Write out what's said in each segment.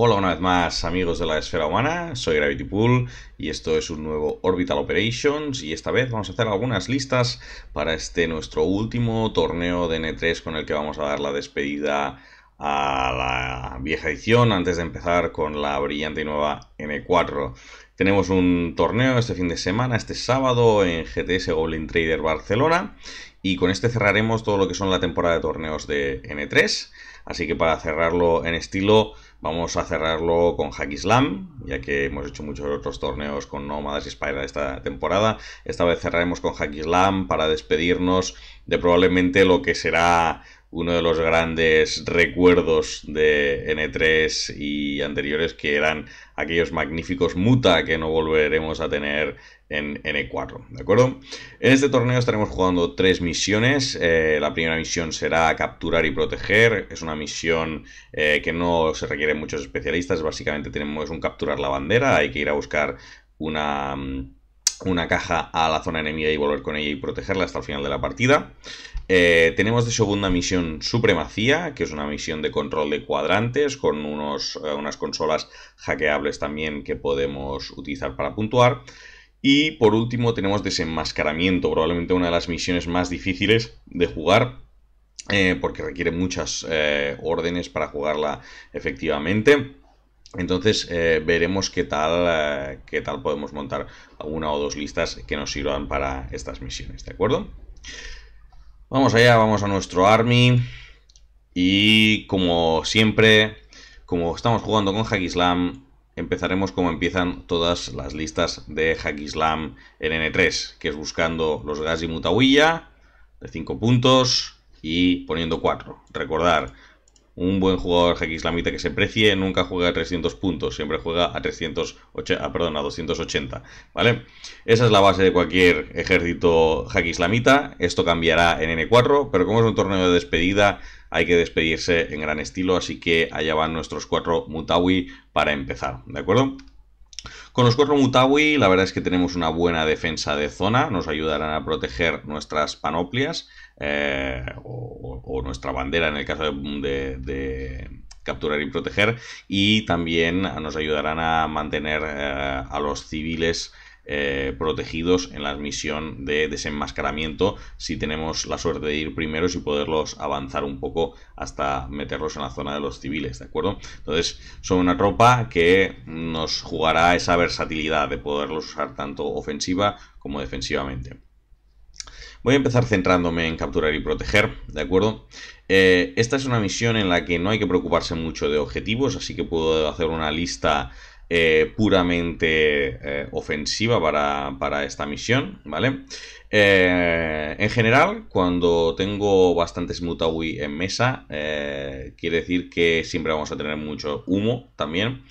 Hola una vez más amigos de la esfera humana, soy Gravity Pool y esto es un nuevo Orbital Operations y esta vez vamos a hacer algunas listas para este nuestro último torneo de N3 con el que vamos a dar la despedida a la vieja edición antes de empezar con la brillante y nueva N4. Tenemos un torneo este fin de semana, este sábado, en GTS Goblin Trader Barcelona. Y con este cerraremos todo lo que son la temporada de torneos de N3. Así que para cerrarlo en estilo Vamos a cerrarlo con Hack ya que hemos hecho muchos otros torneos con Nómadas y Spider esta temporada. Esta vez cerraremos con Hack para despedirnos de probablemente lo que será uno de los grandes recuerdos de N3 y anteriores que eran aquellos magníficos muta que no volveremos a tener en N4, ¿de acuerdo? En este torneo estaremos jugando tres misiones. Eh, la primera misión será capturar y proteger. Es una misión eh, que no se requiere muchos especialistas. Básicamente tenemos un capturar la bandera. Hay que ir a buscar una mm, una caja a la zona enemiga y volver con ella y protegerla hasta el final de la partida. Eh, tenemos de segunda misión Supremacía, que es una misión de control de cuadrantes con unos, eh, unas consolas hackeables también que podemos utilizar para puntuar. Y por último tenemos Desenmascaramiento, probablemente una de las misiones más difíciles de jugar eh, porque requiere muchas órdenes para jugarla efectivamente. Entonces veremos qué tal, qué tal podemos montar una o dos listas que nos sirvan para estas misiones, ¿de acuerdo? Vamos allá, vamos a nuestro army. Y como siempre, como estamos jugando con Hackislam, empezaremos como empiezan todas las listas de Hagislam en N3, que es buscando los Gas y Mutawilla de 5 puntos y poniendo 4. Recordar, un buen jugador haki islamita que se precie nunca juega a 300 puntos, siempre juega a 380, ah, perdón, a 280, ¿vale? Esa es la base de cualquier ejército haki islamita, esto cambiará en N4, pero como es un torneo de despedida, hay que despedirse en gran estilo, así que allá van nuestros cuatro Mutawi para empezar, ¿de acuerdo? Con los cuatro Mutawi, la verdad es que tenemos una buena defensa de zona, nos ayudarán a proteger nuestras panoplias, eh, o, nuestra bandera en el caso de, capturar y proteger y también nos ayudarán a mantener eh, a los civiles eh, protegidos en la misión de desenmascaramiento si tenemos la suerte de ir primeros y poderlos avanzar un poco hasta meterlos en la zona de los civiles, ¿de acuerdo? Entonces son una tropa que nos jugará esa versatilidad de poderlos usar tanto ofensiva como defensivamente. Voy a empezar centrándome en capturar y proteger, ¿de acuerdo? Eh, esta es una misión en la que no hay que preocuparse mucho de objetivos, así que puedo hacer una lista eh, puramente eh, ofensiva para, esta misión, ¿vale? en general, cuando tengo bastantes mutawi en mesa, quiere decir que siempre vamos a tener mucho humo también.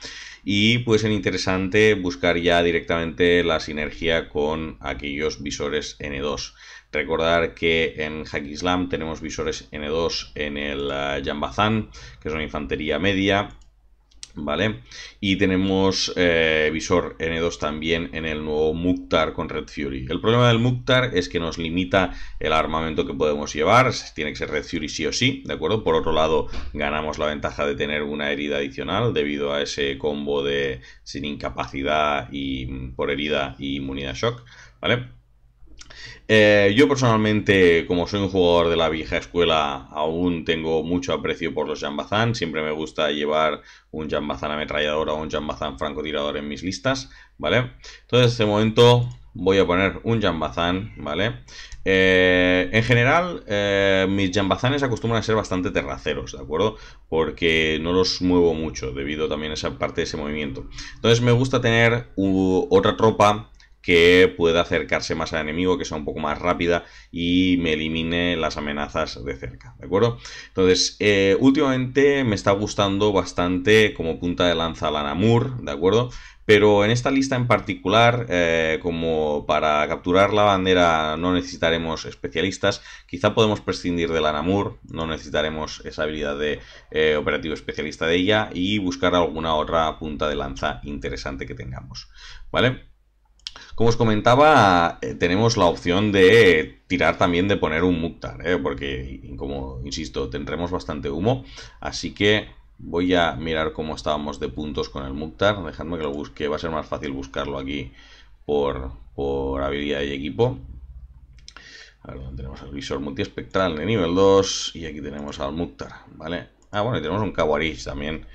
Y puede ser interesante buscar ya directamente la sinergia con aquellos visores N2. Recordar que en Hack tenemos visores N2 en el eh, Jambazan, que es una infantería media, ¿vale? Y tenemos eh, visor N2 también en el nuevo Mukhtar con Red Fury. El problema del Mukhtar es que nos limita el armamento que podemos llevar, tiene que ser Red Fury sí o sí, ¿de acuerdo? Por otro lado, ganamos la ventaja de tener una herida adicional debido a ese combo de sin incapacidad y mm, por herida y inmunidad shock, ¿vale? Eh, yo personalmente, como soy un jugador de la vieja escuela, aún tengo mucho aprecio por los Jambazán. Siempre me gusta llevar un Jambazán ametrallador o un Jambazán francotirador en mis listas, ¿vale? Entonces, de momento voy a poner un Jambazán, ¿vale? Eh, en general, eh, mis jambazanes acostumbran a ser bastante terraceros, ¿de acuerdo? Porque no los muevo mucho debido también a esa parte de ese movimiento. Entonces me gusta tener otra tropa que pueda acercarse más al enemigo, que sea un poco más rápida y me elimine las amenazas de cerca, ¿de acuerdo? Entonces, eh, últimamente me está gustando bastante como punta de lanza la Namur, ¿de acuerdo? Pero en esta lista en particular, eh, como para capturar la bandera no necesitaremos especialistas, quizá podemos prescindir de la Namur, no necesitaremos esa habilidad de eh, operativo especialista de ella y buscar alguna otra punta de lanza interesante que tengamos. ¿Vale? Como os comentaba, eh, tenemos la opción de tirar también de poner un Muktar, eh, porque, como insisto, tendremos bastante humo. Así que voy a mirar cómo estábamos de puntos con el Muktar. Dejadme que lo busque, va a ser más fácil buscarlo aquí por, habilidad y equipo. tenemos el visor multiespectral de nivel 2 y aquí tenemos al Muktar, ¿vale? Ah, bueno, y tenemos un Kawarish también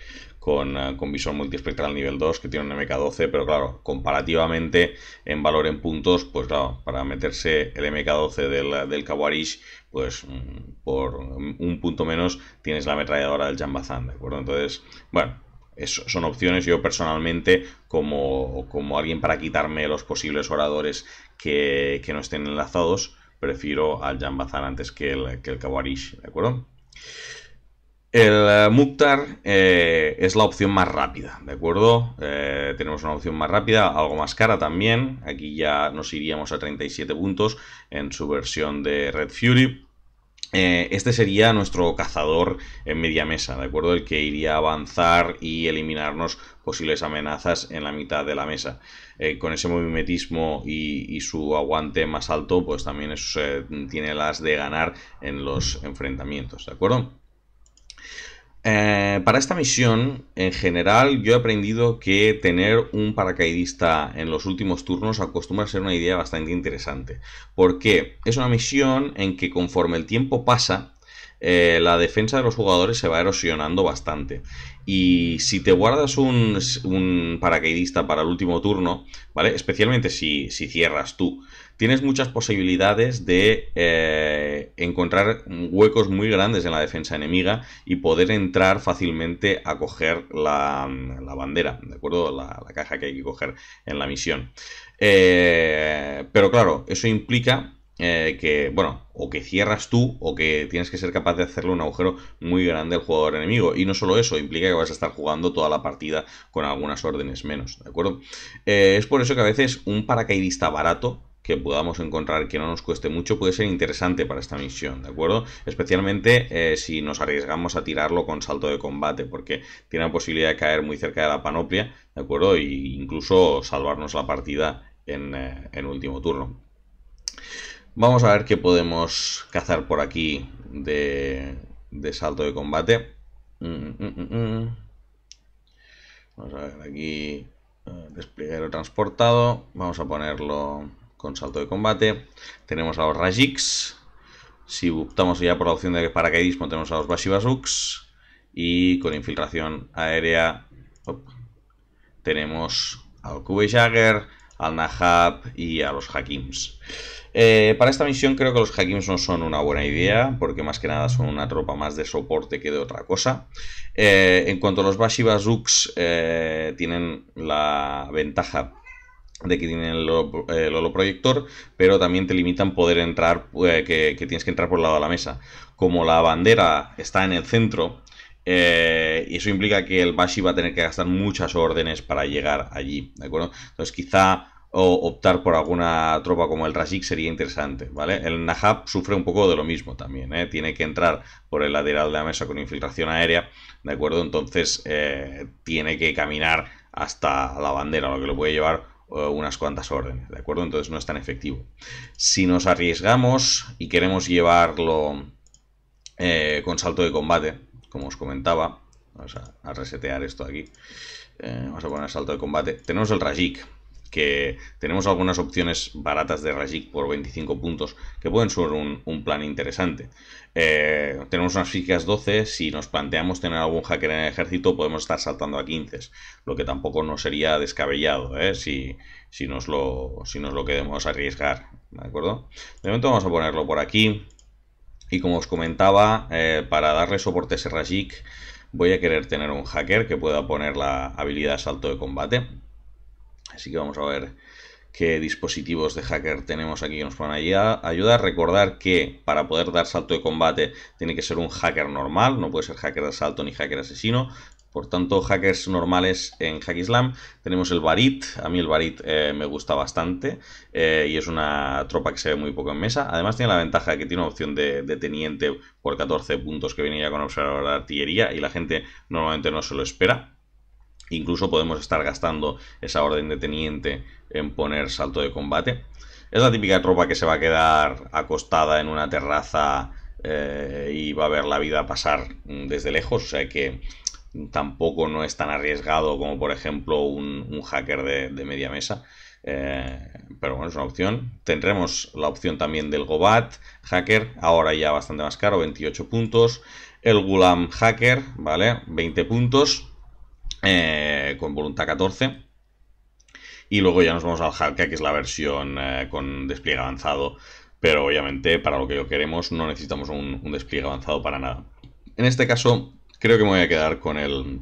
con, eh, con visor multiespectral nivel 2 que tiene un MK12, pero claro, comparativamente en valor en puntos, pues claro, para meterse el MK12 del, del Kawarish, pues mm, por un punto menos tienes la ametralladora del Jambazan, ¿de acuerdo? Entonces, bueno, eso son opciones. Yo personalmente, como, como, alguien para quitarme los posibles oradores que, que no estén enlazados, prefiero al Jambazan antes que el, que el Kawarish, ¿de acuerdo? El eh, Mukhtar eh, es la opción más rápida, ¿de acuerdo? Eh, tenemos una opción más rápida, algo más cara también. Aquí ya nos iríamos a 37 puntos en su versión de Red Fury este sería nuestro cazador en media mesa, ¿de acuerdo? El que iría a avanzar y eliminarnos posibles amenazas en la mitad de la mesa. con ese movimentismo y, su aguante más alto, pues también tiene las de ganar en los enfrentamientos, ¿de acuerdo? Eh, para esta misión, en general, yo he aprendido que tener un paracaidista en los últimos turnos acostumbra a ser una idea bastante interesante. Porque es una misión en que conforme el tiempo pasa, eh, la defensa de los jugadores se va erosionando bastante. Y si te guardas un, paracaidista para el último turno, ¿vale? Especialmente si cierras tú tienes muchas posibilidades de eh, encontrar huecos muy grandes en la defensa enemiga y poder entrar fácilmente a coger la, bandera, ¿de acuerdo? La, caja que hay que coger en la misión. Eh, pero claro, eso implica eh, que, bueno, o que cierras tú o que tienes que ser capaz de hacerle un agujero muy grande al jugador enemigo. Y no solo eso, implica que vas a estar jugando toda la partida con algunas órdenes menos, ¿de acuerdo? es por eso que a veces un paracaidista barato que podamos encontrar que no nos cueste mucho puede ser interesante para esta misión, ¿de acuerdo? Especialmente eh, si nos arriesgamos a tirarlo con salto de combate, porque tiene la posibilidad de caer muy cerca de la panoplia, ¿de acuerdo? E incluso salvarnos la partida en, eh, último turno. Vamos a ver qué podemos cazar por aquí de, salto de combate. Mm, mm, mm, Vamos a ver aquí, eh, desplegar transportado. Vamos a ponerlo con salto de combate. Tenemos a los Rajiks. Si optamos ya por la opción de paracaidismo, tenemos a los Bashibazuks. Y con infiltración aérea tenemos al Kube Jagger, al Nahab y a los Hakims. Eh, para esta misión creo que los Hakims no son una buena idea, porque más que nada son una tropa más de soporte que de otra cosa. Eh, en cuanto a los Bashi eh, tienen la ventaja de que tienen el, proyector pero también te limitan poder entrar, eh, que, tienes que entrar por el lado de la mesa. Como la bandera está en el centro, eh, y eso implica que el Bashi va a tener que gastar muchas órdenes para llegar allí, ¿de acuerdo? Entonces quizá optar por alguna tropa como el Rasik sería interesante, ¿vale? El Nahab sufre un poco de lo mismo también, ¿eh? Tiene que entrar por el lateral de la mesa con infiltración aérea, ¿de acuerdo? Entonces tiene que caminar hasta la bandera, lo que lo puede llevar unas cuantas órdenes, ¿de acuerdo? Entonces no es tan efectivo. Si nos arriesgamos y queremos llevarlo eh, con salto de combate, como os comentaba, vamos a, resetear esto aquí, eh, vamos a poner salto de combate, tenemos el Rajik, que tenemos algunas opciones baratas de Rajik por 25 puntos que pueden ser un, plan interesante. Eh, tenemos unas físicas 12, si nos planteamos tener algún hacker en el ejército podemos estar saltando a 15, lo que tampoco nos sería descabellado ¿eh? si, si, nos lo, si nos lo queremos arriesgar. ¿De acuerdo? momento vamos a ponerlo por aquí. Y como os comentaba, eh, para darle soporte a ese Rajik voy a querer tener un hacker que pueda poner la habilidad salto de combate. Así que vamos a ver qué dispositivos de hacker tenemos aquí que nos a ayudar. Recordar que para poder dar salto de combate tiene que ser un hacker normal, no puede ser hacker de asalto ni hacker asesino. Por tanto, hackers normales en Hackislam tenemos el Barit. A mí el Barit eh, me gusta bastante eh, y es una tropa que se ve muy poco en mesa. Además, tiene la ventaja que tiene una opción de, de, teniente por 14 puntos que viene ya con observador de artillería y la gente normalmente no se lo espera. Incluso podemos estar gastando esa orden de teniente en poner salto de combate. Es la típica tropa que se va a quedar acostada en una terraza eh, y va a ver la vida pasar mm, desde lejos. O sea que tampoco no es tan arriesgado como por ejemplo un, hacker de, media mesa. Eh, pero bueno, es una opción. Tendremos la opción también del Gobat Hacker, ahora ya bastante más caro, 28 puntos. El Gulam Hacker, ¿vale? 20 puntos. Eh, con voluntad 14. Y luego ya nos vamos al Halka, que es la versión eh, con despliegue avanzado. Pero obviamente para lo que yo queremos no necesitamos un, despliegue avanzado para nada. En este caso creo que me voy a quedar con el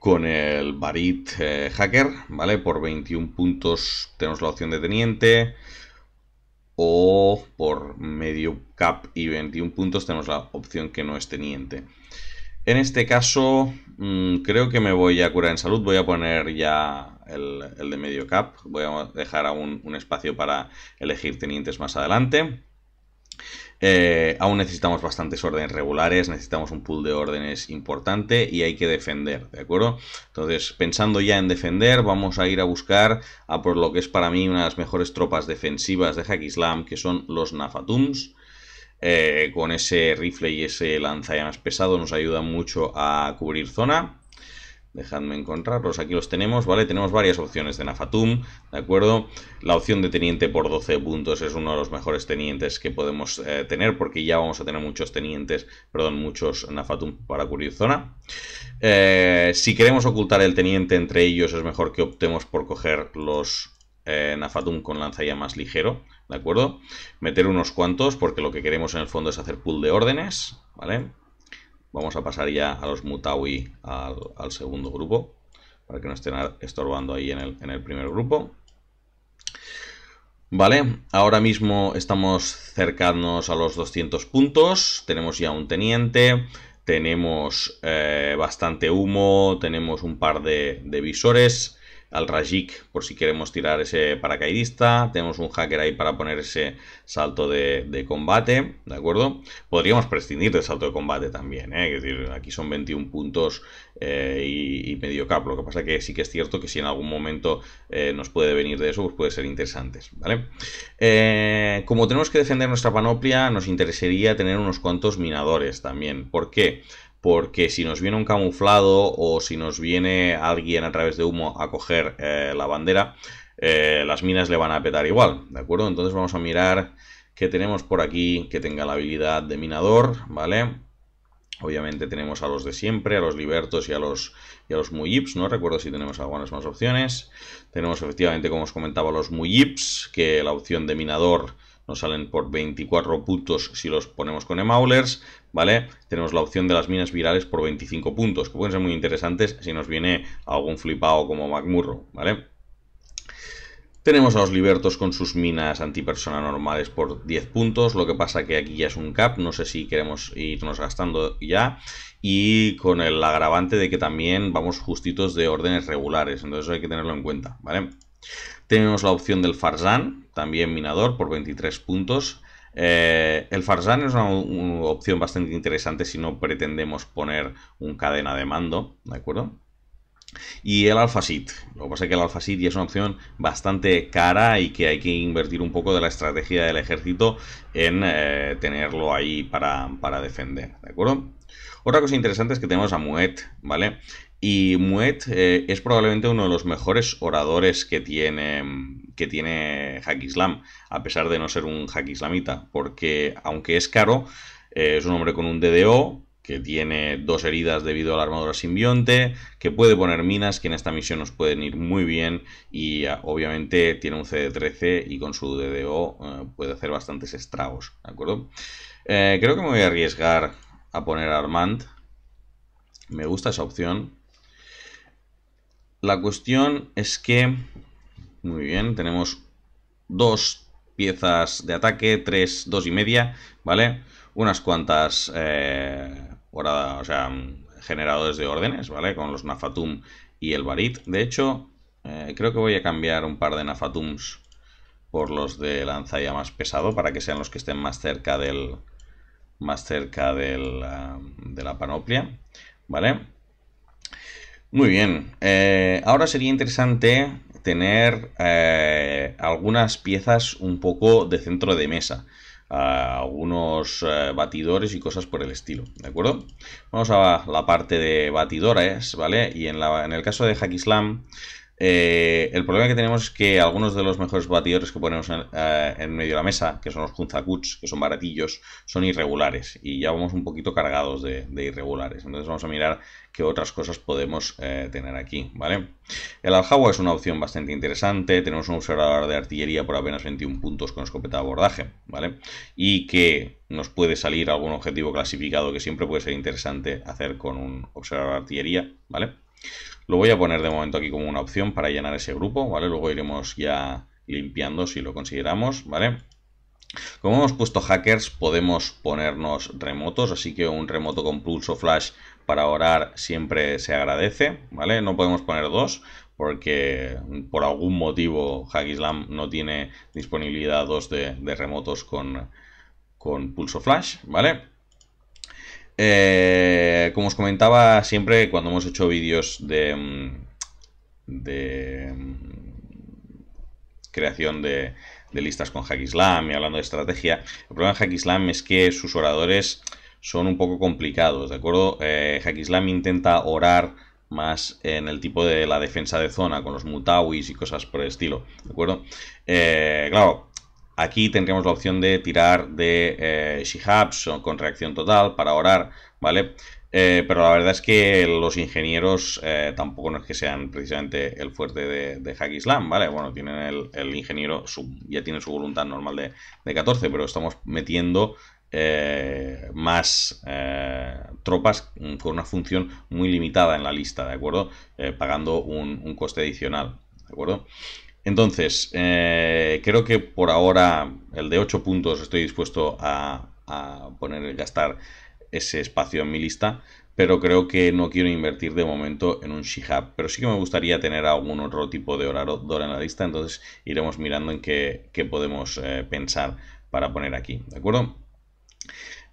con el Barit eh, Hacker, ¿vale? Por 21 puntos tenemos la opción de teniente. O por medio cap y 21 puntos tenemos la opción que no es teniente. En este caso, mm, creo que me voy a curar en salud. Voy a poner ya el, de medio cap. Voy a dejar aún un espacio para elegir tenientes más adelante. Eh, aún necesitamos bastantes órdenes regulares, necesitamos un pool de órdenes importante y hay que defender, ¿de acuerdo? Entonces, pensando ya en defender, vamos a ir a buscar a por lo que es para mí una de las mejores tropas defensivas de Hack Islam, que son los Nafatums. Eh, con ese rifle y ese lanzallamas pesado nos ayuda mucho a cubrir zona. Dejadme encontrarlos, aquí los tenemos, ¿vale? Tenemos varias opciones de Nafatum, ¿de acuerdo? La opción de teniente por 12 puntos es uno de los mejores tenientes que podemos eh, tener porque ya vamos a tener muchos tenientes, perdón, muchos Nafatum para cubrir zona. Eh, si queremos ocultar el teniente entre ellos es mejor que optemos por coger los Nafatum con lanzallamas ligero, ¿de acuerdo? Meter unos cuantos porque lo que queremos en el fondo es hacer pool de órdenes, ¿vale? Vamos a pasar ya a los Mutawi al, segundo grupo, para que no estén estorbando ahí en el, en el primer grupo. Vale, ahora mismo estamos cercanos a los 200 puntos, tenemos ya un teniente, tenemos eh, bastante humo, tenemos un par de, de visores, al Rajik por si queremos tirar ese paracaidista, tenemos un hacker ahí para poner ese salto de, combate, ¿de acuerdo? Podríamos prescindir del salto de combate también, ¿eh? es decir, aquí son 21 puntos eh, y, medio cap, lo que pasa que sí que es cierto que si en algún momento eh, nos puede venir de eso, pues puede ser interesantes, ¿vale? Eh, como tenemos que defender nuestra panoplia, nos interesaría tener unos cuantos minadores también, ¿por qué? porque si nos viene un camuflado o si nos viene alguien a través de humo a coger eh, la bandera, eh, las minas le van a petar igual, ¿de acuerdo? Entonces vamos a mirar que tenemos por aquí que tenga la habilidad de minador, ¿vale? Obviamente tenemos a los de siempre, a los libertos y a los, y a los muyips, no recuerdo si tenemos algunas más opciones. Tenemos efectivamente, como os comentaba, los muyips, que la opción de minador nos salen por 24 puntos si los ponemos con emaulers, ¿vale? Tenemos la opción de las minas virales por 25 puntos, que pueden ser muy interesantes si nos viene algún flipado como McMurro, ¿vale? Tenemos a los libertos con sus minas antipersona normales por 10 puntos, lo que pasa que aquí ya es un cap, no sé si queremos irnos gastando ya, y con el agravante de que también vamos justitos de órdenes regulares, entonces hay que tenerlo en cuenta, ¿vale? Tenemos la opción del Farzan, también minador, por 23 puntos, eh, el Farzan es una, opción bastante interesante si no pretendemos poner un cadena de mando, ¿de acuerdo? Y el AlphaSeed. Lo que pasa es que el AlphaSeed ya es una opción bastante cara y que hay que invertir un poco de la estrategia del ejército en eh, tenerlo ahí para, para defender, ¿de acuerdo? Otra cosa interesante es que tenemos a Muet, ¿vale? Y Muet eh, es probablemente uno de los mejores oradores que tiene, que tiene Hack Islam, a pesar de no ser un Hack Islamita, porque aunque es caro, eh, es un hombre con un DDO, que tiene dos heridas debido a la armadura simbionte, que puede poner minas, que en esta misión nos pueden ir muy bien y ah, obviamente tiene un CD13 y con su DDO eh, puede hacer bastantes estragos, ¿de acuerdo? creo que me voy a arriesgar a poner Armand, me gusta esa opción, la cuestión es que... Muy bien, tenemos dos piezas de ataque, tres, dos y media, ¿vale? Unas cuantas... Eh, o sea, generadores de órdenes, ¿vale? Con los Nafatum y el Barit. De hecho, eh, creo que voy a cambiar un par de Nafatums por los de lanza ya más pesado para que sean los que estén más cerca del más cerca del, ah, de la panoplia, ¿vale? Muy bien, eh, ahora sería interesante tener eh, algunas piezas un poco de centro de mesa. algunos eh, batidores y cosas por el estilo, ¿de acuerdo? Vamos a la parte de batidores, ¿vale? Y en, el caso de Hackislam, eh, el problema que tenemos es que algunos de los mejores batidores que ponemos en, medio de la mesa, que son los Kunzakuts, que son baratillos, son irregulares y ya vamos un poquito cargados de irregulares. Entonces vamos a mirar qué otras cosas podemos eh, tener aquí, ¿vale? El Aljawa es una opción bastante interesante, tenemos un observador de artillería por apenas 21 puntos con escopeta de abordaje, ¿vale? Y que nos puede salir algún objetivo clasificado que siempre puede ser interesante hacer con un observador de artillería, ¿vale? Lo voy a poner de momento aquí como una opción para llenar ese grupo, ¿vale? Luego iremos ya limpiando si lo consideramos, ¿vale? Como hemos puesto hackers, podemos ponernos remotos, así que un remoto con pulso flash para orar siempre se agradece, ¿vale? No podemos poner dos porque por algún motivo Hackislam no tiene disponibilidad dos de, remotos con, con pulso flash, ¿vale? Eh, como os comentaba siempre cuando hemos hecho vídeos de, de creación de, listas con Hackislam y hablando de estrategia, el problema de Hackislam es que sus oradores son un poco complicados, ¿de acuerdo? Eh, Hakislam intenta orar más en el tipo de la defensa de zona, con los mutawis y cosas por el estilo, ¿de acuerdo? Eh, claro, aquí tendríamos la opción de tirar de eh, shihabs con reacción total para orar, ¿vale? Eh, pero la verdad es que los ingenieros eh, tampoco no es que sean precisamente el fuerte de, de ¿vale? Bueno, tienen el, ingeniero, ya tiene su voluntad normal de, de, 14, pero estamos metiendo eh, más eh, tropas con una función muy limitada en la lista, ¿de acuerdo? Eh, pagando un, coste adicional, ¿de acuerdo? Entonces, creo que por ahora el de 8 puntos estoy dispuesto a, poner poner, gastar ese espacio en mi lista, pero creo que no quiero invertir de momento en un Shihab. Pero sí que me gustaría tener algún otro tipo de horario en la lista, entonces iremos mirando en qué, podemos pensar para poner aquí, ¿de acuerdo?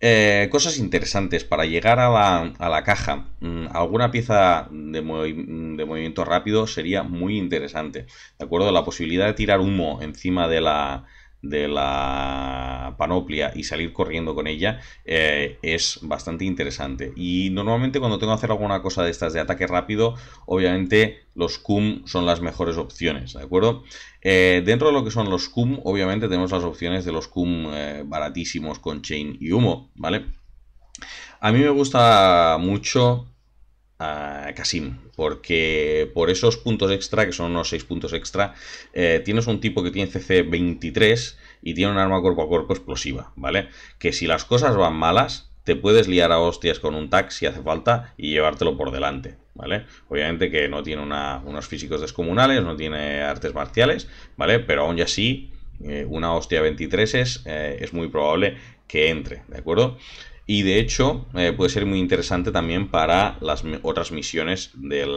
Eh, cosas interesantes para llegar a la, caja. Mm, alguna pieza de, de, movimiento rápido sería muy interesante. ¿De acuerdo? La posibilidad de tirar humo encima de la, de la panoplia y salir corriendo con ella eh, es bastante interesante. Y normalmente cuando tengo que hacer alguna cosa de estas de ataque rápido, obviamente los CUM son las mejores opciones, ¿de acuerdo? Eh, dentro de lo que son los CUM, obviamente tenemos las opciones de los CUM eh, baratísimos con Chain y Humo, ¿vale? A mí me gusta mucho Casim, porque por esos puntos extra, que son unos 6 puntos extra, eh, tienes un tipo que tiene CC 23 y tiene un arma cuerpo a cuerpo explosiva, ¿vale? Que si las cosas van malas, te puedes liar a hostias con un tag si hace falta y llevártelo por delante, ¿vale? Obviamente que no tiene unos físicos descomunales, no tiene artes marciales, ¿vale? Pero aún así, eh, una hostia 23 es, eh, es muy probable que entre, ¿de acuerdo? Y de hecho, eh, puede ser muy interesante también para las otras misiones del,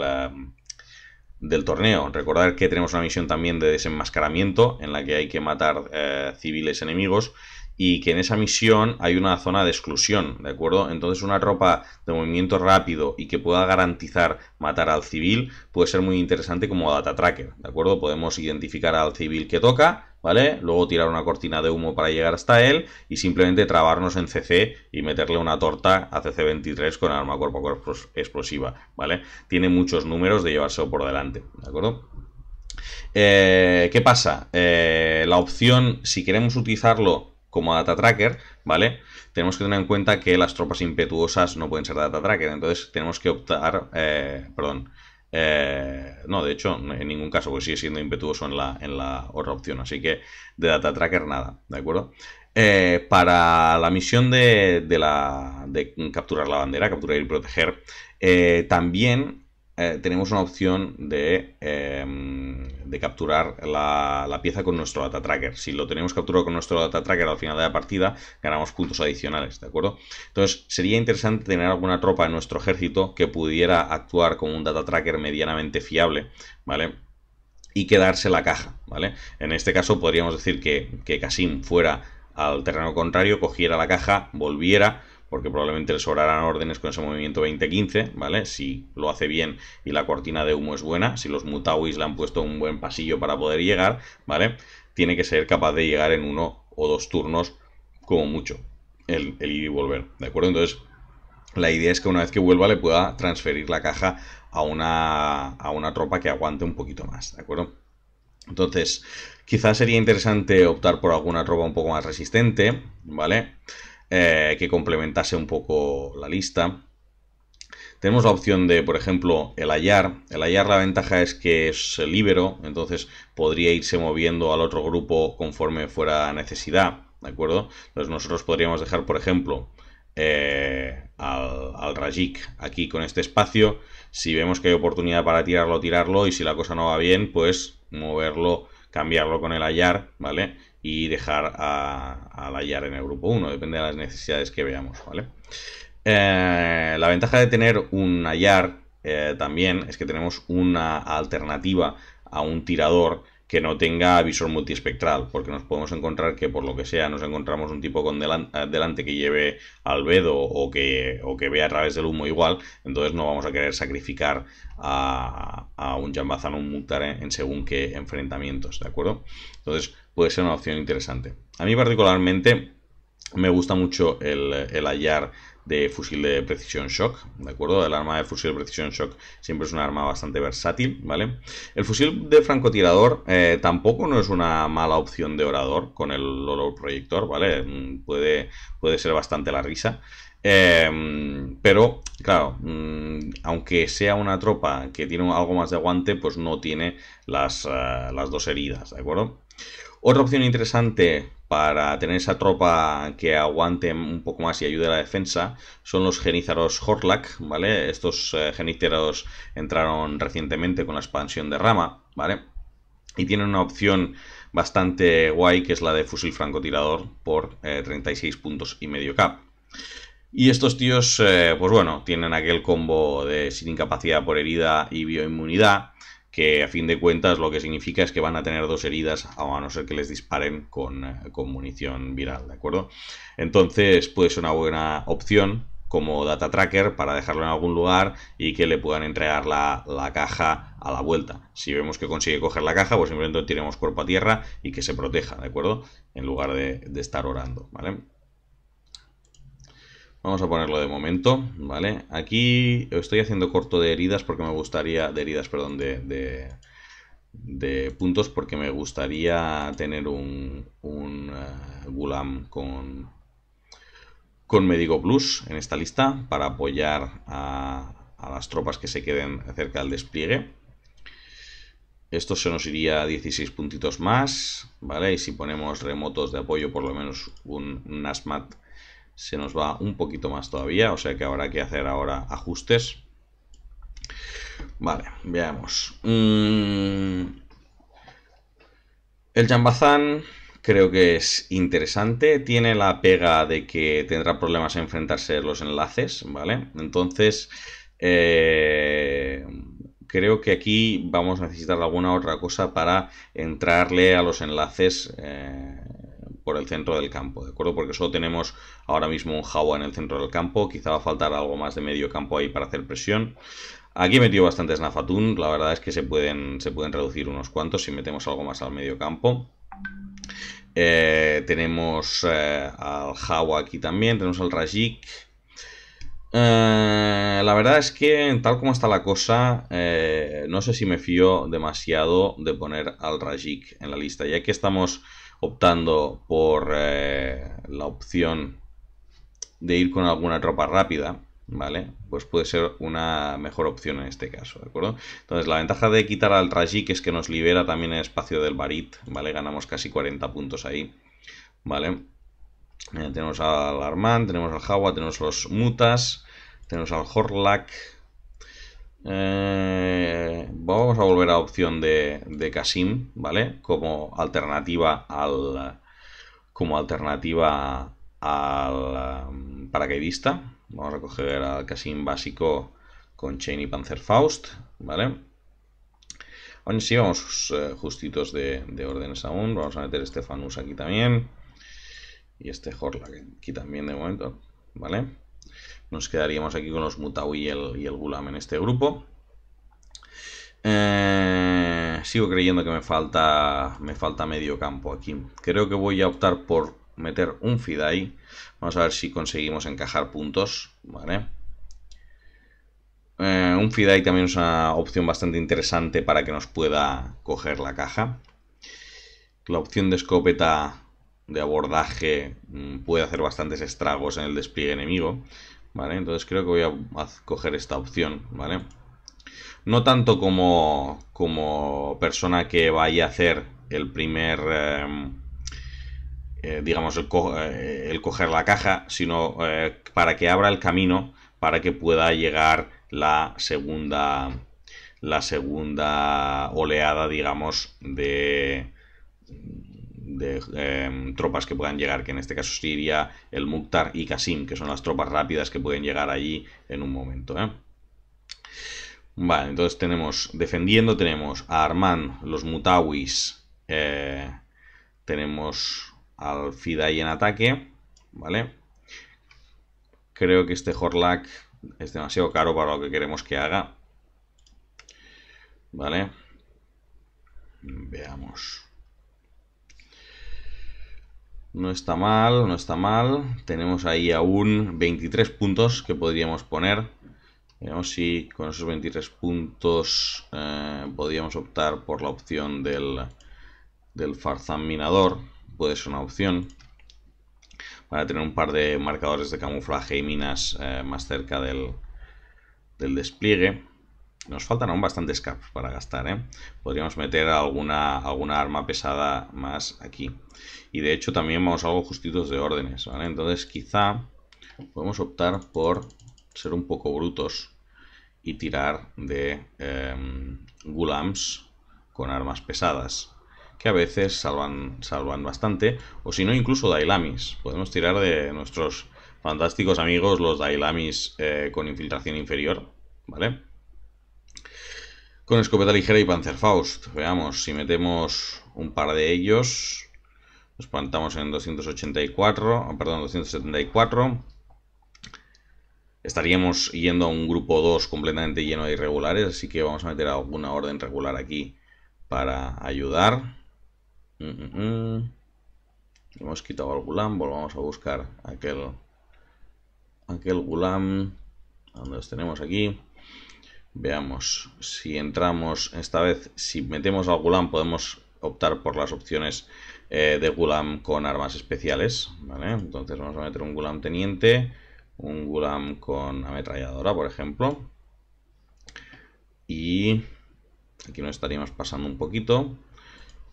del torneo. Recordar que tenemos una misión también de desenmascaramiento en la que hay que matar eh, civiles enemigos y que en esa misión hay una zona de exclusión, ¿de acuerdo? Entonces una ropa de movimiento rápido y que pueda garantizar matar al civil puede ser muy interesante como data tracker, ¿de acuerdo? Podemos identificar al civil que toca, ¿vale? Luego tirar una cortina de humo para llegar hasta él y simplemente trabarnos en CC y meterle una torta a CC23 con arma cuerpo a cuerpo explosiva, ¿vale? Tiene muchos números de llevarse por delante, ¿de acuerdo? Eh, ¿Qué pasa? Eh, la opción, si queremos utilizarlo como data tracker, ¿vale? Tenemos que tener en cuenta que las tropas impetuosas no pueden ser data tracker, entonces tenemos que optar, eh, perdón, eh, no, de hecho, en ningún caso, pues sigue siendo impetuoso en la, en la otra opción. Así que de Data Tracker nada, ¿de acuerdo? Eh, para la misión de, de, la, de capturar la bandera, capturar y proteger, eh, también eh, tenemos una opción de, em, capturar la, pieza con nuestro data tracker. Si lo tenemos capturado con nuestro data tracker al final de la partida, ganamos puntos adicionales, ¿de acuerdo? Entonces, sería interesante tener alguna tropa en nuestro ejército que pudiera actuar con un data tracker medianamente fiable, ¿vale? Y quedarse la caja, ¿vale? En este caso podríamos decir que, que Kasim fuera al terreno contrario, cogiera la caja, volviera porque probablemente le sobrarán órdenes con ese movimiento 20-15, ¿vale? Si lo hace bien y la cortina de humo es buena, si los mutawis le han puesto un buen pasillo para poder llegar, ¿vale? Tiene que ser capaz de llegar en uno o dos turnos como mucho, el, ir y volver, ¿de acuerdo? Entonces, la idea es que una vez que vuelva le pueda transferir la caja a una, a una tropa que aguante un poquito más, ¿de acuerdo? Entonces, quizás sería interesante optar por alguna tropa un poco más resistente, ¿vale? vale eh, que complementase un poco la lista. Tenemos la opción de, por ejemplo, el hallar. El hallar la ventaja es que es libero, entonces podría irse moviendo al otro grupo conforme fuera necesidad, ¿de acuerdo? Entonces nosotros podríamos dejar, por ejemplo, eh, al, al, Rajik aquí con este espacio. Si vemos que hay oportunidad para tirarlo, tirarlo. Y si la cosa no va bien, pues moverlo, cambiarlo con el hallar, ¿vale? y dejar a, a la en el grupo 1, depende de las necesidades que veamos, ¿vale? Eh, la ventaja de tener un hallar... Eh, también es que tenemos una alternativa a un tirador que no tenga visor multiespectral, porque nos podemos encontrar que por lo que sea nos encontramos un tipo con eh, delante que lleve albedo o que, o que vea a través del humo igual, entonces no vamos a querer sacrificar a, un Jambazan o un Mukhtar en, según qué enfrentamientos, ¿de acuerdo? Entonces puede ser una opción interesante. A mí particularmente me gusta mucho el, el hallar de fusil de precisión shock, ¿de acuerdo? El arma de fusil de precisión shock siempre es una arma bastante versátil, ¿vale? El fusil de francotirador eh, tampoco no es una mala opción de orador con el loro-proyector, ¿vale? Mm, puede, puede ser bastante la risa. Em, pero, claro, mm, aunque sea una tropa que tiene algo más de aguante... pues no tiene las, eh, las dos heridas, ¿de acuerdo? Otra opción interesante para tener esa tropa que aguante un poco más y ayude a la defensa son los genízaros Horlack, ¿vale? Estos eh, genízaros entraron recientemente con la expansión de Rama, ¿vale? Y tienen una opción bastante guay que es la de fusil francotirador por 36 eh, puntos y medio cap. Y estos tíos, eh, pues bueno, tienen aquel combo de sin incapacidad por herida y bioinmunidad, que a fin de cuentas lo que significa es que van a tener dos heridas, a no ser que les disparen con, eh, con munición viral, ¿de acuerdo? Entonces puede ser una buena opción como data tracker para dejarlo en algún lugar y que le puedan entregar la, caja a la vuelta. Si vemos que consigue coger la caja, pues simplemente tiremos cuerpo a tierra y que se proteja, ¿de acuerdo? En lugar de, de estar orando, ¿vale? Vamos a ponerlo de momento, ¿vale? Aquí estoy haciendo corto de heridas porque me gustaría... De heridas, perdón, de, puntos porque me gustaría tener un, eh, Gulam con, con médico Plus en esta lista para apoyar a, las tropas que se queden cerca del despliegue. Esto se nos iría a 16 puntitos más, ¿vale? Y si ponemos remotos de apoyo, por lo menos un Nasmat se nos va un poquito más todavía, o sea que habrá que hacer ahora ajustes. Vale, veamos. Mm. El Jambazán creo que es interesante. Tiene la pega de que tendrá problemas en enfrentarse los enlaces, ¿vale? Entonces, eh, creo que aquí vamos a necesitar alguna otra cosa para entrarle a los enlaces eh, por el centro del campo, ¿de acuerdo? Porque solo tenemos ahora mismo un Jawa en el centro del campo, quizá va a faltar algo más de medio campo ahí para hacer presión. Aquí he metido bastantes Nafatun, la verdad es que se pueden, se pueden reducir unos cuantos si metemos algo más al medio campo. Eh, tenemos eh, al Jawa aquí también, tenemos al Rajik. Eh, la verdad es que tal como está la cosa, no sé si me fío demasiado de poner al Rajik en la lista, ya que estamos optando por eh, la opción de ir con alguna tropa rápida, ¿vale? Pues puede ser una mejor opción en este caso, ¿de acuerdo? Entonces, la ventaja de quitar al Rajik es que nos libera también el espacio del Barit, ¿vale? Ganamos casi 40 puntos ahí, ¿vale? Eh, tenemos al Armand, tenemos al Jawa, tenemos los Mutas, tenemos al Horlak, eh, vamos a volver a opción de, de Casim, ¿vale? Como alternativa al. Como alternativa al um, paracaidista. Vamos a coger al Casim básico con Chain y Panzerfaust, ¿vale? Aún sí, vamos eh, justitos de, órdenes aún. Vamos a meter Stefanus aquí también. Y este Horla aquí también de momento, ¿vale? Nos quedaríamos aquí con los mutawi y el, Gulam en este grupo. Eh, sigo creyendo que me falta, me falta medio campo aquí. Creo que voy a optar por meter un Fidai. Vamos a ver si conseguimos encajar puntos. Vale. Eh, un Fidai también es una opción bastante interesante para que nos pueda coger la caja. La opción de escopeta de abordaje mm, puede hacer bastantes estragos en el despliegue enemigo. Entonces creo que voy a coger esta opción, ¿vale? No tanto como, como persona que vaya a hacer el primer... Em, eh, digamos, eh, el, coger la caja, sino eh, para que abra el camino para que pueda llegar la segunda la segunda oleada, digamos, de de em, tropas que puedan llegar, que en este caso sería el Mukhtar y Qasim, que son las tropas rápidas que pueden llegar allí en un momento. ¿eh? Vale, entonces tenemos, defendiendo, tenemos a Arman, los Mutawis, eh, tenemos al fiday en ataque, ¿vale? Creo que este Horlak es demasiado caro para lo que queremos que haga. ¿Vale? Veamos. No está mal, no está mal. Tenemos ahí aún 23 puntos que podríamos poner. Veamos eh, si con esos 23 puntos eh, podríamos optar por la opción del, del Farzan Minador. Puede ser una opción. Para tener un par de marcadores de camuflaje y minas eh, más cerca del despliegue. Nos faltan aún bastantes caps para gastar, ¿eh? Podríamos meter alguna, alguna arma pesada más aquí. Y de hecho también vamos algo justitos de órdenes, ¿vale? Entonces quizá podemos optar por ser un poco brutos y tirar de em, gulams con armas pesadas. Que a veces salvan, bastante. O si no, incluso dailamis. Podemos tirar de nuestros fantásticos amigos los dailamis eh, con infiltración inferior, ¿vale? Con escopeta ligera y Panzerfaust. Veamos, si metemos un par de ellos, nos plantamos en 284, ah, perdón, 274. Estaríamos yendo a un grupo 2 completamente lleno de irregulares, así que vamos a meter alguna orden regular aquí para ayudar. Mm, mm, mm. Hemos quitado al gulam, volvamos a buscar aquel, aquel gulam. donde los tenemos aquí? Veamos si entramos esta vez, si metemos al Gulam podemos optar por las opciones eh, de Gulam con armas especiales, ¿vale? Entonces vamos a meter un Gulam teniente, un Gulam con ametralladora, por ejemplo. Y aquí nos estaríamos pasando un poquito,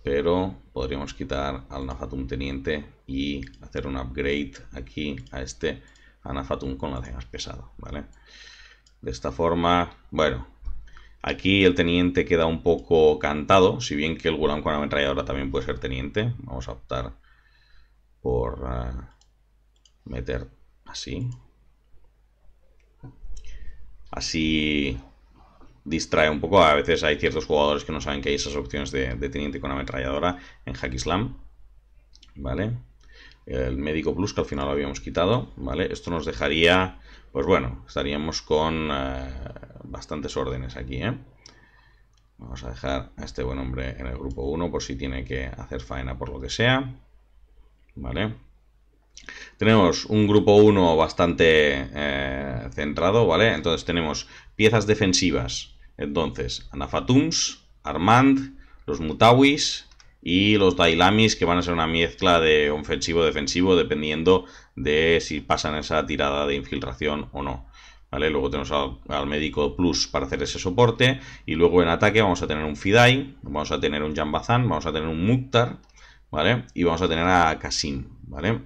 pero podríamos quitar al Nafatum teniente y hacer un upgrade aquí a este Anafatum con la de más de esta forma, bueno, aquí el teniente queda un poco cantado, si bien que el gulán con ametralladora también puede ser teniente. Vamos a optar por eh, meter así. Así distrae un poco. A veces hay ciertos jugadores que no saben que hay esas opciones de, teniente con ametralladora en Hack Islam. ¿Vale? el médico plus que al final lo habíamos quitado, ¿vale? Esto nos dejaría, pues bueno, estaríamos con eh, bastantes órdenes aquí, ¿eh? Vamos a dejar a este buen hombre en el grupo 1 por si tiene que hacer faena por lo que sea, ¿vale? Tenemos un grupo 1 bastante eh, centrado, ¿vale? Entonces tenemos piezas defensivas, entonces Anafatums, Armand, los Mutawis, y los Dailamis que van a ser una mezcla de ofensivo-defensivo dependiendo de si pasan esa tirada de infiltración o no. ¿Vale? Luego tenemos al, médico plus para hacer ese soporte. Y luego en ataque vamos a tener un Fidai, vamos a tener un Jambazan, vamos a tener un Mukhtar, ¿vale? Y vamos a tener a Kasim, ¿vale?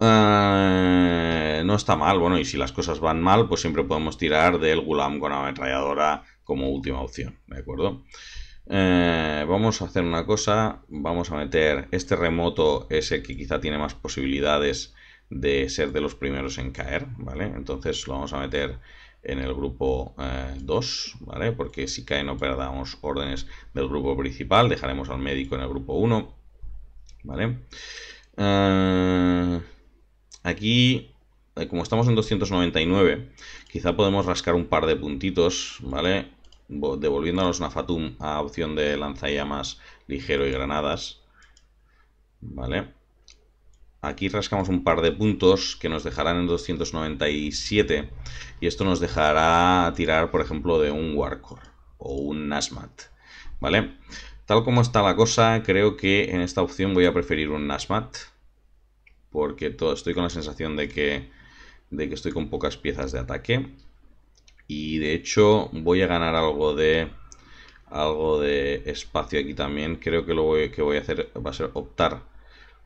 Eh, no está mal, bueno, y si las cosas van mal, pues siempre podemos tirar del Gulam con ametralladora como última opción, ¿de acuerdo? Eh, vamos a hacer una cosa, vamos a meter este remoto, es el que quizá tiene más posibilidades de ser de los primeros en caer, ¿vale? Entonces lo vamos a meter en el grupo 2, eh, ¿vale? Porque si cae no perdamos órdenes del grupo principal, dejaremos al médico en el grupo 1, ¿vale? Eh, aquí, como estamos en 299, quizá podemos rascar un par de puntitos, ¿vale? devolviéndonos una Fatum a opción de lanzallamas ligero y granadas. Vale. Aquí rascamos un par de puntos que nos dejarán en 297 y esto nos dejará tirar, por ejemplo, de un Warcor o un Nasmat. ¿Vale? Tal como está la cosa, creo que en esta opción voy a preferir un Nasmat porque estoy con la sensación de que, de que estoy con pocas piezas de ataque. Y de hecho voy a ganar algo de algo de espacio aquí también. Creo que lo que voy a hacer va a ser optar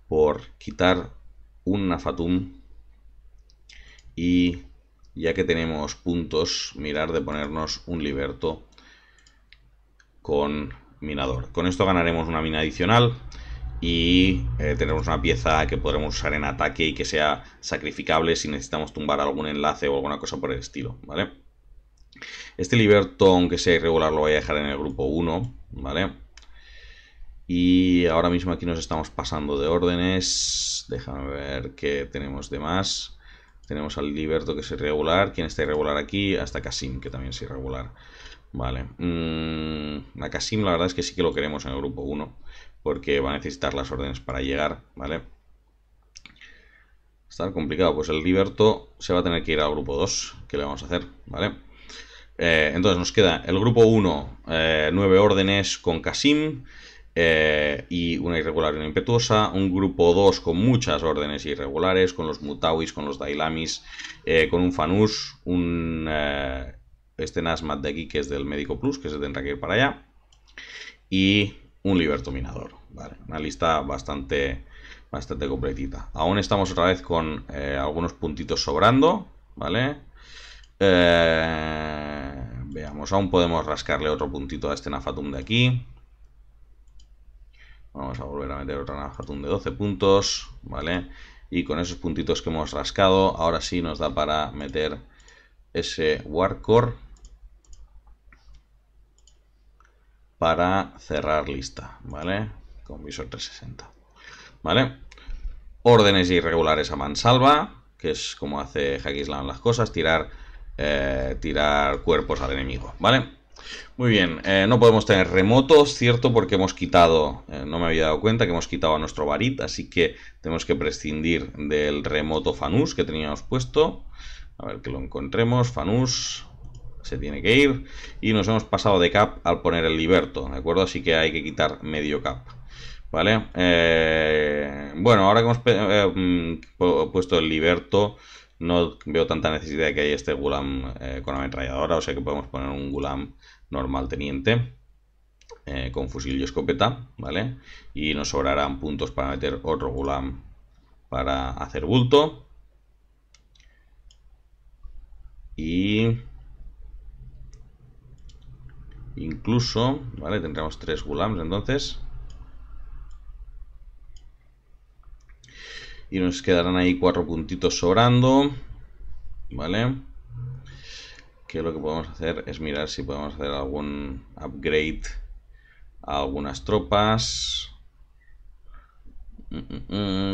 por quitar un Nafatum. Y ya que tenemos puntos, mirar de ponernos un Liberto con minador. Con esto ganaremos una mina adicional y eh, tenemos una pieza que podremos usar en ataque y que sea sacrificable si necesitamos tumbar algún enlace o alguna cosa por el estilo, ¿vale? Este liberto, aunque sea irregular, lo voy a dejar en el grupo 1, ¿vale? Y ahora mismo aquí nos estamos pasando de órdenes. Déjame ver qué tenemos de más. Tenemos al liberto que es irregular. ¿Quién está irregular aquí? Hasta Casim que también es irregular. Vale. La mm, Casim, la verdad es que sí que lo queremos en el grupo 1. Porque va a necesitar las órdenes para llegar, ¿vale? Está complicado. Pues el liberto se va a tener que ir al grupo 2. ¿Qué le vamos a hacer? ¿Vale? Eh, entonces nos queda el grupo 1, 9 eh, órdenes con Kasim eh, y una irregular y una impetuosa. Un grupo 2 con muchas órdenes irregulares, con los Mutawis, con los Dailamis, con un Fanus, un este Nasmat de aquí que es del Médico Plus, que se tendrá que ir para allá. Y un Libertominador. minador. una lista bastante, bastante completita. Aún estamos otra vez con algunos puntitos sobrando, ¿vale? Eh, veamos, aún podemos rascarle otro puntito a este Nafatum de aquí. Vamos a volver a meter Otro Nafatum de 12 puntos, ¿vale? Y con esos puntitos que hemos rascado, ahora sí nos da para meter ese Warcore para cerrar lista, ¿vale? Con visor 360, ¿vale? Órdenes irregulares a mansalva, que es como hace Hackislam las cosas, tirar eh, tirar cuerpos al enemigo, ¿vale? Muy bien, eh, no podemos tener remotos, cierto, porque hemos quitado, eh, no me había dado cuenta que hemos quitado a nuestro Barit. así que tenemos que prescindir del remoto Fanus que teníamos puesto. A ver que lo encontremos, Fanus, se tiene que ir. Y nos hemos pasado de cap al poner el liberto, ¿de acuerdo? Así que hay que quitar medio cap. ¿Vale? bueno, ahora que hemos mm, puesto el liberto, no veo tanta necesidad de que haya este Gulam eh, con ametralladora, o sea que podemos poner un Gulam normal teniente. Eh, con fusil y escopeta, ¿vale? Y nos sobrarán puntos para meter otro Gulam para hacer bulto. Y... Incluso, ¿vale? Tendremos tres Gulams entonces. y nos quedarán ahí cuatro puntitos sobrando, ¿vale? Que lo que podemos hacer es mirar si podemos hacer algún upgrade a algunas tropas. Mm, mm,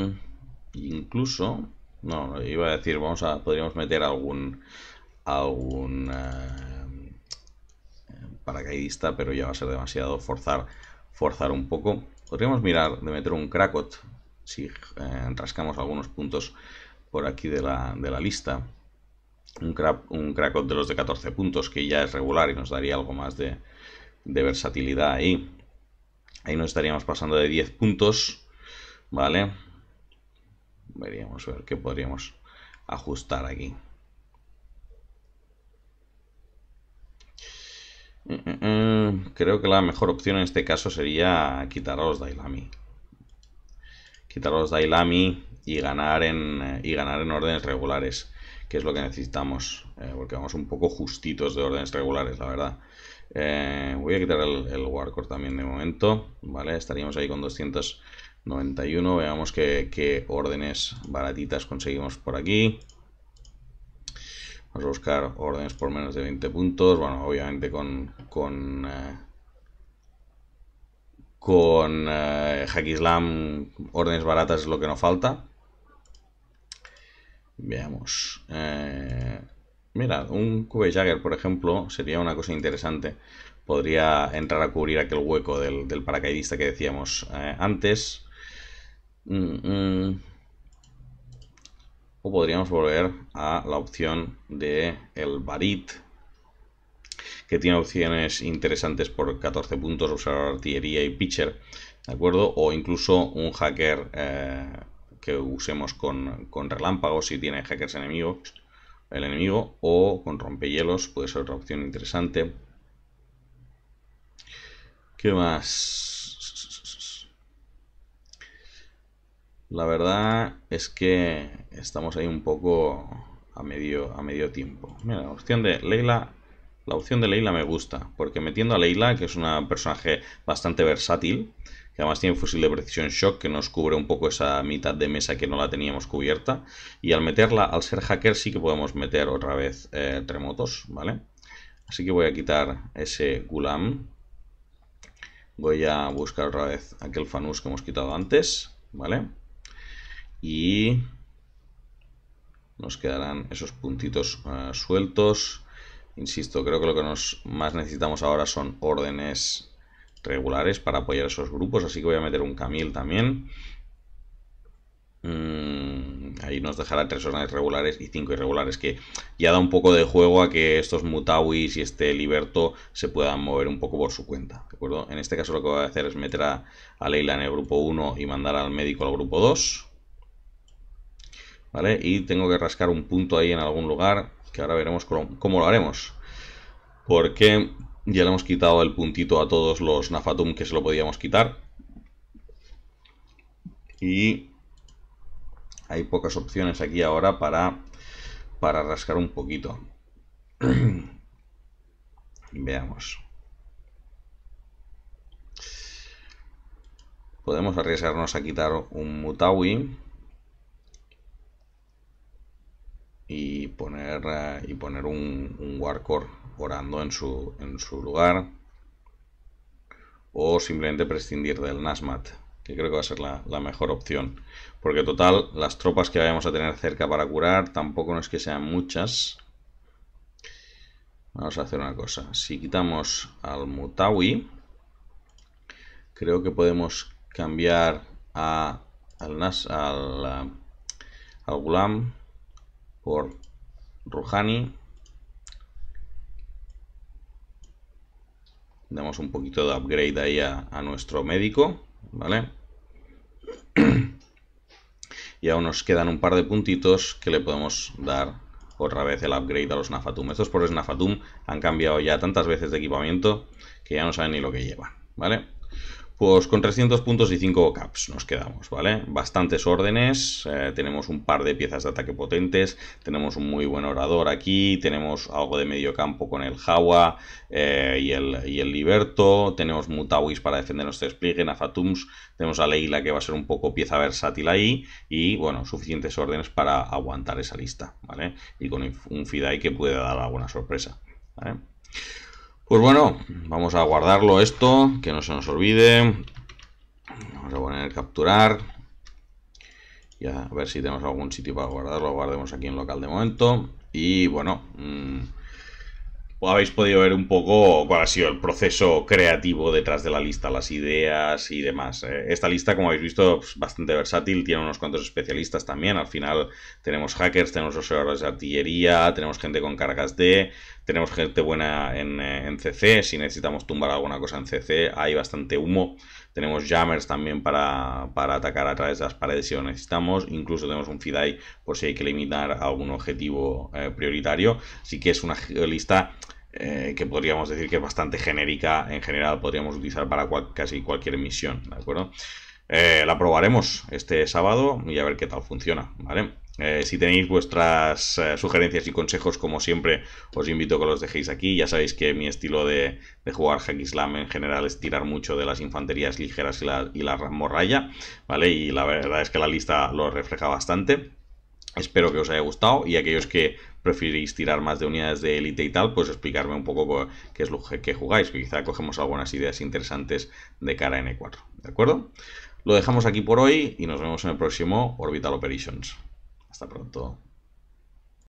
mm. Incluso, no, iba a decir, vamos a, podríamos meter algún, algún eh, paracaidista, pero ya va a ser demasiado forzar, forzar un poco. Podríamos mirar de meter un crackot si eh, rascamos algunos puntos por aquí de la, lista, un, crack, un de los de 14 puntos, que ya es regular y nos daría algo más de, de versatilidad ahí. Ahí nos estaríamos pasando de 10 puntos, ¿vale? Veríamos a ver qué podríamos ajustar aquí. Mm, mm, mm. Creo que la mejor opción en este caso sería quitaros Dailami quitar los Dailami y ganar en, eh, y ganar en órdenes regulares, que es lo que necesitamos, eh, porque vamos un poco justitos de órdenes regulares, la verdad. Eh, voy a quitar el, el también de momento, ¿vale? Estaríamos ahí con 291, veamos qué, órdenes baratitas conseguimos por aquí. Vamos a buscar órdenes por menos de 20 puntos, bueno, obviamente con, con eh, Islam, órdenes baratas es lo que nos falta. Veamos. Eh, mira, un Cube Jagger, por ejemplo, sería una cosa interesante. Podría entrar a cubrir aquel hueco del, paracaidista que decíamos eh, antes. Mm, mm. O podríamos volver a la opción de el Barit que tiene opciones interesantes por 14 puntos, usar artillería y pitcher, ¿de acuerdo? O incluso un hacker eh, que usemos con, con relámpagos si tiene hackers enemigos, el enemigo, o con rompehielos, puede ser otra opción interesante. ¿Qué más? La verdad es que estamos ahí un poco a medio, a medio tiempo. Mira, la opción de Leila la opción de Leila me gusta, porque metiendo a Leila, que es un personaje bastante versátil, que además tiene fusil de precisión shock que nos cubre un poco esa mitad de mesa que no la teníamos cubierta, y al meterla, al ser hacker, sí que podemos meter otra vez eh, tremotos, ¿vale? Así que voy a quitar ese gulam. Voy a buscar otra vez aquel fanus que hemos quitado antes, ¿vale? Y nos quedarán esos puntitos eh, sueltos Insisto, creo que lo que nos más necesitamos ahora son órdenes regulares para apoyar esos grupos, así que voy a meter un Camil también. Mm, ahí nos dejará tres órdenes regulares y cinco irregulares, que ya da un poco de juego a que estos Mutawis y este Liberto se puedan mover un poco por su cuenta, ¿de acuerdo? En este caso lo que voy a hacer es meter a, a Leila en el grupo 1 y mandar al médico al grupo 2. ¿Vale? Y tengo que rascar un punto ahí en algún lugar que ahora veremos cómo, lo haremos. Porque ya le hemos quitado el puntito a todos los Nafatum que se lo podíamos quitar. Y hay pocas opciones aquí ahora para, para rascar un poquito. Veamos. Podemos arriesgarnos a quitar un Mutawi. y poner, eh, y poner un, un Warcore orando en su, en su lugar. O simplemente prescindir del Nasmat, que creo que va a ser la, mejor opción. Porque total, las tropas que vayamos a tener cerca para curar tampoco no es que sean muchas. Vamos a hacer una cosa. Si quitamos al Mutawi, creo que podemos cambiar a, al, Nas, al, eh, al Gulam por Ruhani. Damos un poquito de upgrade ahí a, nuestro médico, ¿vale? y aún nos quedan un par de puntitos que le podemos dar otra vez el upgrade a los Nafatum. Estos pobres Nafatum han cambiado ya tantas veces de equipamiento que ya no saben ni lo que llevan, ¿vale? Pues con 300 puntos y 5 caps nos quedamos, ¿vale? Bastantes órdenes, eh, tenemos un par de piezas de ataque potentes, tenemos un muy buen orador aquí, tenemos algo de medio campo con el Hawa eh, y, el, y, el, Liberto, tenemos Mutawis para defender nuestro despliegue, Nafatums, tenemos a Leila que va a ser un poco pieza versátil ahí y, bueno, suficientes órdenes para aguantar esa lista, ¿vale? Y con un Fidai que puede dar alguna sorpresa, ¿vale? Pues bueno, vamos a guardarlo esto, que no se nos olvide. Vamos a poner capturar. Y a ver si tenemos algún sitio para guardarlo. Guardemos aquí en local de momento. Y bueno... Mm, habéis podido ver un poco cuál ha sido el proceso creativo detrás de la lista, las ideas y demás. Eh. Esta lista, como habéis visto, es pues, bastante versátil, tiene unos cuantos especialistas también. Al final tenemos hackers, tenemos observadores de artillería, tenemos gente con cargas D, tenemos gente buena en, CC, eh, si necesitamos tumbar alguna cosa en CC, hay bastante humo. Tenemos jammers también para, atacar a través de las paredes si lo necesitamos. Incluso tenemos un FIDAI por si hay que limitar algún objetivo eh, prioritario. Así que es una lista eh, que podríamos decir que es bastante genérica en general, podríamos utilizar para casi cualquier misión, ¿de acuerdo? Eh, la probaremos este sábado y a ver qué tal funciona, ¿vale? Eh, si tenéis vuestras sugerencias y consejos, como siempre, os invito a que los dejéis aquí. Ya sabéis que mi estilo de, jugar Hack Islam en general es tirar mucho de las infanterías ligeras y la, y la ¿vale? Y la verdad es que la lista lo refleja bastante. Espero que os haya gustado y aquellos que preferís tirar más de unidades de élite y tal, pues explicarme un poco qué es lo que jugáis, que quizá cogemos algunas ideas interesantes de cara a N4, ¿de acuerdo? Lo dejamos aquí por hoy y nos vemos en el próximo Orbital Operations. Hasta pronto.